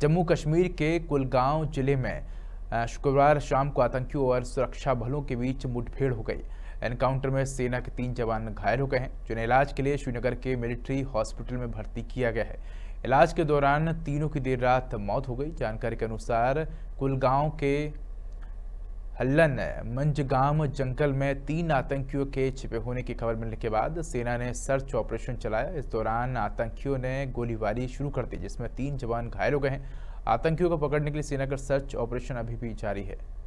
जम्मू कश्मीर के कुलगांव जिले में शुक्रवार शाम को आतंकियों और सुरक्षा बलों के बीच मुठभेड़ हो गई एनकाउंटर में सेना के तीन जवान घायल हो गए हैं जिन्हें इलाज के लिए श्रीनगर के मिलिट्री हॉस्पिटल में भर्ती किया गया है इलाज के दौरान तीनों की देर रात मौत हो गई जानकारी के अनुसार कुलगांव के हल्लन मंजगाम जंगल में तीन आतंकियों के छिपे होने की खबर मिलने के बाद सेना ने सर्च ऑपरेशन चलाया इस दौरान आतंकियों ने गोलीबारी शुरू कर दी जिसमें तीन जवान घायल हो गए हैं आतंकियों को पकड़ने के लिए सेना का सर्च ऑपरेशन अभी भी जारी है